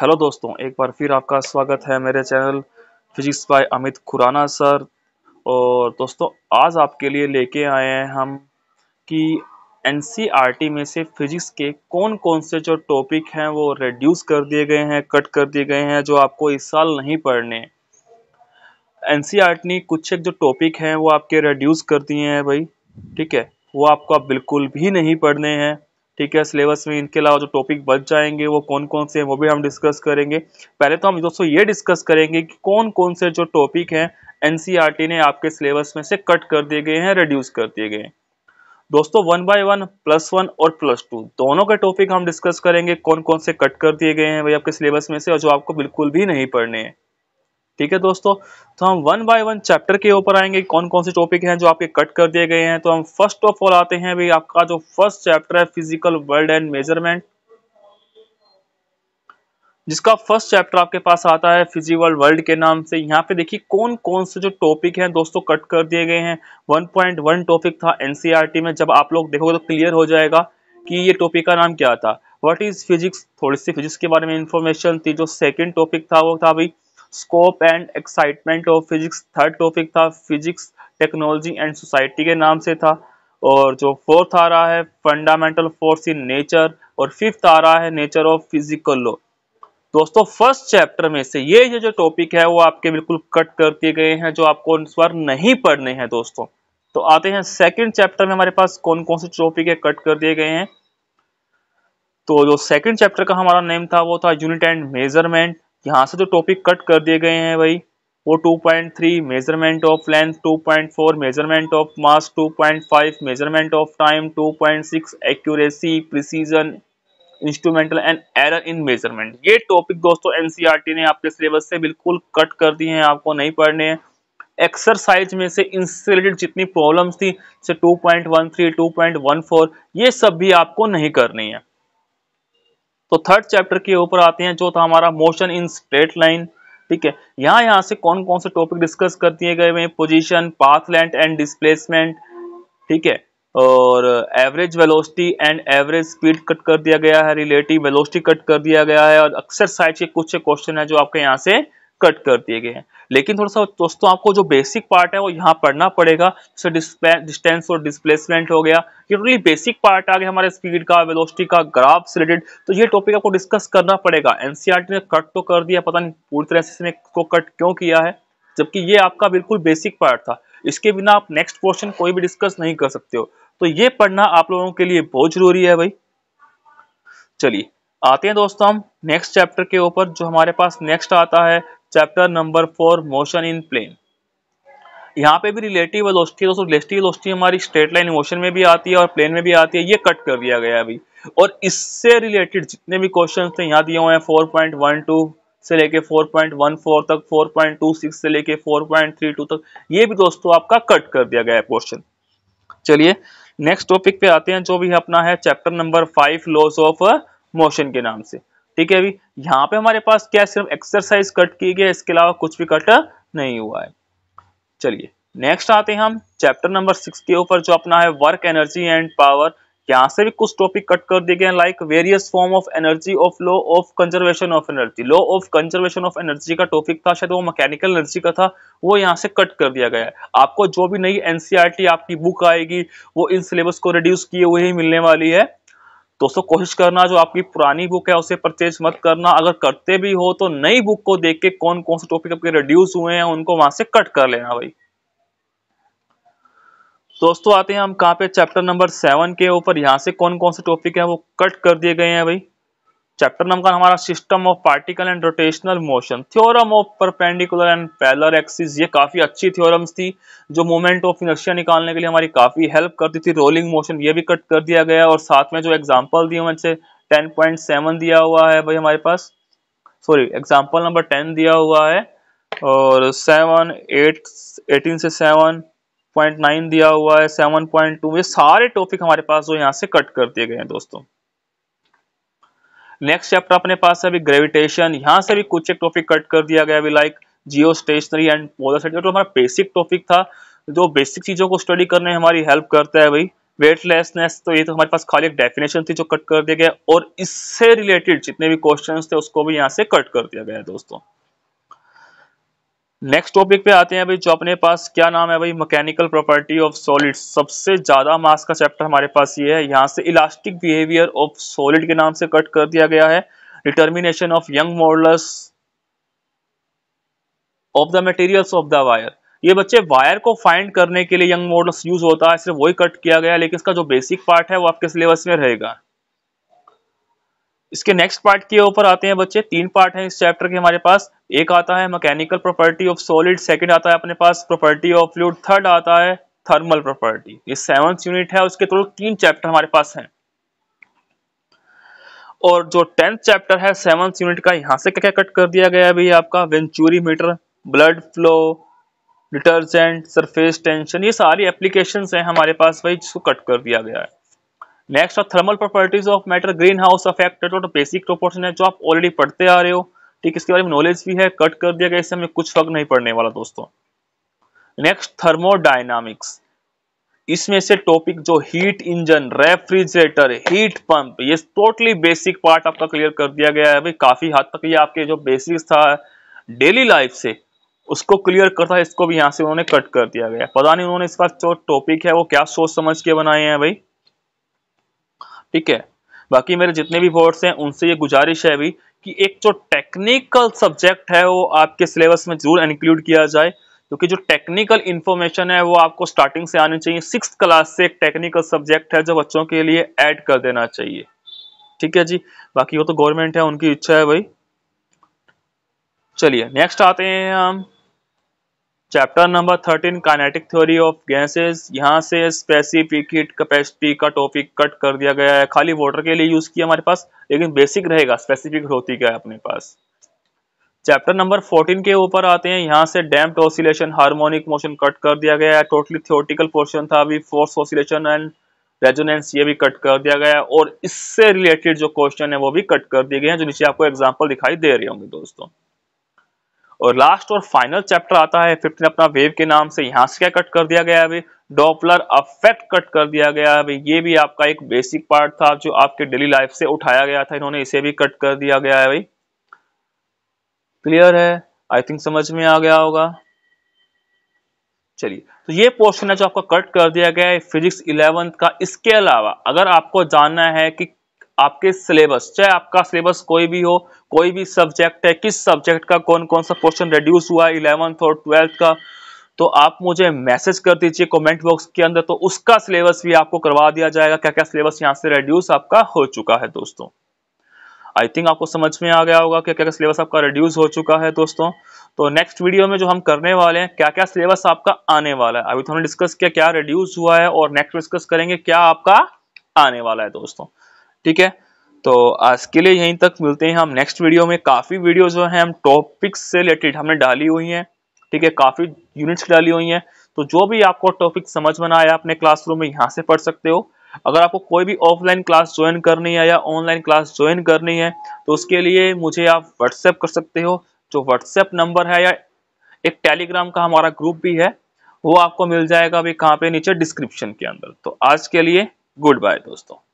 hello दोस्तों एक बार फिर आपका स्वागत है मेरे channel physics by Amit Khurana sir और दोस्तों आज आपके लिए लेके आए हैं हम कि एन e में से फिजिक्स के कौन कौन से जो टॉपिक हैं वो रिड्यूस कर दिए गए हैं कट कर दिए गए हैं जो आपको इस साल नहीं पढ़ने एन टी e कुछ एक जो टॉपिक हैं वो आपके रिड्यूस कर दिए हैं भाई ठीक है वो आपको आप बिल्कुल भी नहीं पढ़ने हैं ठीक है सिलेबस में इनके अलावा जो टॉपिक बच जाएंगे वो कौन कौन से हैं वो भी हम डिस्कस करेंगे पहले तो हम दोस्तों ये डिस्कस करेंगे कि कौन कौन से जो टॉपिक हैं एनसीईआरटी e ने आपके सिलेबस में से कट कर दिए गए हैं रिड्यूस कर दिए गए हैं दोस्तों one by one plus one और प्लस टू दोनों के टॉपिक हम डिस्कस करेंगे कौन कौन से कट कर दिए गए हैं भाई आपके सिलेबस में से और जो आपको बिल्कुल भी नहीं पढ़ने हैं ठीक है दोस्तों तो हम वन बाय वन चैप्टर के ऊपर आएंगे कौन कौन से टॉपिक हैं जो आपके कट कर दिए गए हैं तो हम फर्स्ट ऑफ ऑल आते हैं भाई आपका जो फर्स्ट चैप्टर है फिजिकल वर्ल्ड एंड मेजरमेंट जिसका फर्स्ट चैप्टर आपके पास आता है फिजिकल वर्ल्ड के नाम से यहाँ पे देखिए कौन कौन से जो टॉपिक हैं दोस्तों कट कर दिए गए हैं 1.1 टॉपिक था एनसीईआरटी e में जब आप लोग देखोगे तो क्लियर हो जाएगा कि ये टॉपिक का नाम क्या था व्हाट इज फिजिक्स थोड़ी सी फिजिक्स के बारे में इन्फॉर्मेशन थी जो सेकेंड टॉपिक था वो था भाई scope and excitement of physics third topic था फिजिक्स टेक्नोलॉजी एंड सोसाइटी के नाम से था और जो फोर्थ आ रहा है फंडामेंटल फोर्स इन नेचर और फिफ्थ आ रहा है नेचर ऑफ फिजिकल लॉ दोस्तों फर्स्ट चैप्टर में से ये ये जो टॉपिक है वो आपके बिल्कुल कट कर दिए गए हैं जो आपको इस बार नहीं पढ़ने हैं दोस्तों तो आते हैं सेकंड चैप्टर में हमारे पास कौन कौन से टॉपिक है कट कर दिए गए हैं तो जो सेकंड चैप्टर का हमारा नेम था वो था यूनिट एंड मेजरमेंट यहाँ से जो टॉपिक कट कर दिए गए हैं भाई वो 2.3 measurement of length 2.4 measurement of mass 2.5 measurement of time 2.6 accuracy precision instrumental and error in measurement ये टॉपिक दोस्तों एनसीईआरटी e ने आपके सिलेबस से बिल्कुल कट कर दिए हैं आपको नहीं पढ़ने हैं एक्सरसाइज में से इनसे रिलेटेड जितनी प्रॉब्लम्स थी जैसे 2.13 2.14 ये सब भी आपको नहीं करनी है तो थर्ड चैप्टर के ऊपर आते हैं जो था हमारा मोशन इन स्ट्रेट लाइन ठीक है यहाँ यहाँ से कौन कौन से टॉपिक डिस्कस कर दिए गए हुए position path length and displacement ठीक है और average velocity and average speed cut कर दिया गया है रिलेटिव वेलोसिटी कट कर दिया गया है और अक्सर साइज के कुछ क्वेश्चन है जो आपके यहाँ से कट कर दिए गए हैं लेकिन थोड़ा सा दोस्तों आपको जो बेसिक पार्ट है वो यहाँ पढ़ना पड़ेगा जैसे डिस्टेंस और डिस्प्लेसमेंट हो गया ये टोटली बेसिक पार्ट आ गया हमारे स्पीड का वेलोसिटी का ग्राफ से रिलेटेड तो ये टॉपिक आपको डिस्कस करना पड़ेगा एनसीआर ने कट तो कर दिया पता नहीं पूरी तरह से इसने इसको कट क्यों किया है जबकि ये आपका बिल्कुल बेसिक पार्ट था इसके बिना आप नेक्स्ट क्वेश्चन कोई भी डिस्कस नहीं कर सकते हो तो ये पढ़ना आप लोगों के लिए बहुत जरूरी है भाई चलिए आते हैं दोस्तों हम नेक्स्ट चैप्टर के ऊपर जो हमारे पास नेक्स्ट आता है chapter number four motion in plane यहाँ पे भी रिलेटिव वेलोसिटी दोस्तों रिलेटिव वेलोसिटी हमारी स्ट्रेट लाइन मोशन में भी आती है और प्लेन में भी आती है ये कट कर दिया गया है अभी और इससे रिलेटेड जितने भी क्वेश्चन थे यहाँ दिए हुए हैं फोर पॉइंट वन टू से लेके फोर पॉइंट वन फोर तक फोर पॉइंट टू सिक्स से लेके फोर पॉइंट थ्री टू तक ये भी दोस्तों आपका कट कर दिया गया है क्वेश्चन चलिए नेक्स्ट टॉपिक पे आते हैं जो भी अपना है chapter number five laws of motion के नाम से ठीक है अभी यहाँ पे हमारे पास क्या सिर्फ एक्सरसाइज कट की गई है इसके अलावा कुछ भी कट नहीं हुआ है चलिए नेक्स्ट आते हैं हम चैप्टर नंबर सिक्स के ऊपर जो अपना है वर्क एनर्जी एंड पावर यहाँ से भी कुछ टॉपिक कट कर दिए गए हैं like various form of energy of law of conservation of energy law of conservation of energy का टॉपिक था शायद वो मैकेनिकल एनर्जी का था वो यहाँ से कट कर दिया गया है आपको जो भी नई एनसीईआरटी e आपकी बुक आएगी वो इन सिलेबस को रिड्यूस किए हुए ही मिलने वाली है दोस्तों कोशिश करना जो आपकी पुरानी बुक है उसे परचेज मत करना अगर करते भी हो तो नई बुक को देख के कौन कौन से टॉपिक आपके रिड्यूस हुए हैं उनको वहां से कट कर लेना भाई दोस्तों आते हैं हम कहाँ पे चैप्टर नंबर सेवन के ऊपर यहाँ से कौन कौन से टॉपिक है वो कट कर दिए गए हैं भाई चैप्टर नंबर हमारा system of particle and rotational motion theorem of perpendicular and parallel axis ये काफ़ी अच्छी थ्योरम्स थी जो मोमेंट ऑफ इनर्शिया निकालने के लिए हमारी काफ़ी हेल्प करती थी रोलिंग मोशन ये भी कट कर दिया गया और साथ में जो एग्जांपल दिए हुए टेन पॉइंट सेवन दिया हुआ है भाई हमारे पास सॉरी एग्जाम्पल नंबर टेन दिया हुआ है और सेवन एट एटीन से सेवन पॉइंट नाइन दिया हुआ है सेवन पॉइंट टू ये सारे टॉपिक हमारे पास जो यहाँ से कट कर दिए गए हैं दोस्तों नेक्स्ट चैप्टर अपने पास है अभी ग्रेविटेशन यहाँ से भी कुछ एक टॉपिक कट कर दिया गया अभी like geostationary and polar set जो तो हमारा बेसिक टॉपिक था जो बेसिक चीज़ों को स्टडी करने में हमारी हेल्प करता है भाई वेटलेसनेस तो ये तो हमारे पास खाली एक डेफिनेशन थी जो कट कर दिया गया और इससे रिलेटेड जितने भी क्वेश्चन थे उसको भी यहाँ से कट कर दिया गया है दोस्तों नेक्स्ट टॉपिक पे आते हैं भाई जो अपने पास क्या नाम है भाई मैकेनिकल प्रॉपर्टी ऑफ सॉलिड सबसे ज़्यादा मास का चैप्टर हमारे पास ये है यहाँ से इलास्टिक बिहेवियर ऑफ सॉलिड के नाम से कट कर दिया गया है determination of Young modulus of the materials of the wire ये बच्चे वायर को फाइंड करने के लिए यंग मॉडल्स यूज होता है सिर्फ वही कट किया गया है लेकिन इसका जो बेसिक पार्ट है वो आपके सिलेबस में रहेगा इसके नेक्स्ट पार्ट के ऊपर आते हैं बच्चे तीन पार्ट हैं इस चैप्टर के हमारे पास एक आता है mechanical property of solid second आता है अपने पास प्रॉपर्टी ऑफ फ्लूड थर्ड आता है थर्मल प्रॉपर्टी ये सेवंथ यूनिट है उसके टोटल तीन चैप्टर हमारे पास हैं और जो टेंथ चैप्टर है सेवंथ यूनिट का यहाँ से क्या क्या कट कर दिया गया अभी आपका venturi meter blood flow detergent surface tension ये सारी एप्लीकेशन है हमारे पास भाई जिसको कट कर दिया गया है नेक्स्ट और thermal properties of matter greenhouse effect तो बेसिक तो प्रोपोर्शन है जो आप ऑलरेडी पढ़ते आ रहे हो ठीक इसके बारे में नॉलेज भी है कट कर दिया गया इससे हमें कुछ फर्क नहीं पड़ने वाला दोस्तों नेक्स्ट थर्मोडाइनामिक्स इसमें से टॉपिक जो heat engine refrigerator heat pump ये टोटली बेसिक पार्ट आपका क्लियर कर दिया गया है भाई काफी हद तक ये आपके जो बेसिक्स था डेली लाइफ से उसको क्लियर करता है इसको भी यहाँ से उन्होंने कट कर दिया गया पता नहीं उन्होंने इसका जो टॉपिक है वो क्या सोच समझ के बनाए हैं भाई ठीक है बाकी मेरे जितने भी बोर्ड्स हैं उनसे ये गुजारिश है अभी कि एक जो टेक्निकल सब्जेक्ट है वो आपके सिलेबस में जरूर इंक्लूड किया जाए क्योंकि जो टेक्निकल इन्फॉर्मेशन है वो आपको स्टार्टिंग से आनी चाहिए सिक्स क्लास से एक टेक्निकल सब्जेक्ट है जो बच्चों के लिए ऐड कर देना चाहिए ठीक है जी बाकी वो तो गवर्नमेंट है उनकी इच्छा है भाई चलिए नेक्स्ट आते हैं हम chapter number thirteen kinetic theory of gases यहाँ से स्पेसिफिक हीट कैपेसिटी का टॉपिक कट कर दिया गया है खाली वाटर के लिए यूज किया हमारे पास लेकिन बेसिक रहेगा स्पेसिफिक होती क्या है अपने पास चैप्टर नंबर फोर्टीन के ऊपर आते हैं यहाँ से damp oscillation harmonic motion cut कर दिया गया है टोटली थियोटिकल पोर्शन था अभी फोर्स ऑसिलेशन एंड रेजोनेंस ये भी कट कर दिया गया है और इससे रिलेटेड जो क्वेश्चन है वो भी कट कर दिए गए हैं जो नीचे आपको एग्जाम्पल दिखाई दे रहे होंगे दोस्तों और लास्ट और फाइनल चैप्टर आता है फिफ्टीन अपना वेव के नाम से यहाँ से क्या कट कर दिया गया अभी डॉपलर अफेक्ट कट कर दिया गया अभी ये भी आपका एक बेसिक पार्ट था जो आपके डेली लाइफ से उठाया गया था इन्होंने इसे भी कट कर दिया गया है भाई क्लियर है आई थिंक समझ में आ गया होगा चलिए तो ये पोर्शन है जो आपका कट कर दिया गया है फिजिक्स इलेवंथ का इसके अलावा अगर आपको जानना है कि आपके सिलेबस चाहे आपका सिलेबस कोई भी हो कोई भी सब्जेक्ट है किस सब्जेक्ट का कौन कौन सा पोर्शन रिड्यूस हुआ है इलेवंथ और ट्वेल्थ का तो आप मुझे मैसेज कर दीजिए कमेंट बॉक्स के अंदर तो उसका सिलेबस भी आपको करवा दिया जाएगा क्या क्या सिलेबस यहाँ से रिड्यूस आपका हो चुका है दोस्तों आई थिंक आपको समझ में आ गया होगा क्या क्या सिलेबस आपका रिड्यूस हो चुका है दोस्तों तो नेक्स्ट वीडियो में जो हम करने वाले हैं क्या क्या सिलेबस आपका आने वाला है अभी तो हमने डिस्कस किया क्या रिड्यूस हुआ है और नेक्स्ट डिस्कस करेंगे क्या आपका आने वाला है दोस्तों ठीक है तो आज के लिए यहीं तक मिलते हैं हम नेक्स्ट वीडियो में काफ़ी वीडियो जो है हम टॉपिक्स से रिलेटेड हमने डाली हुई है ठीक है काफ़ी यूनिट्स डाली हुई है तो जो भी आपको टॉपिक समझ में आया अपने क्लासरूम में यहाँ से पढ़ सकते हो अगर आपको कोई भी ऑफलाइन क्लास ज्वाइन करनी है या ऑनलाइन क्लास ज्वाइन करनी है तो उसके लिए मुझे आप व्हाट्सएप कर सकते हो जो व्हाट्सएप नंबर है या एक टेलीग्राम का हमारा ग्रुप भी है वो आपको मिल जाएगा अभी कहाँ पे नीचे डिस्क्रिप्शन के अंदर तो आज के लिए गुड बाय दोस्तों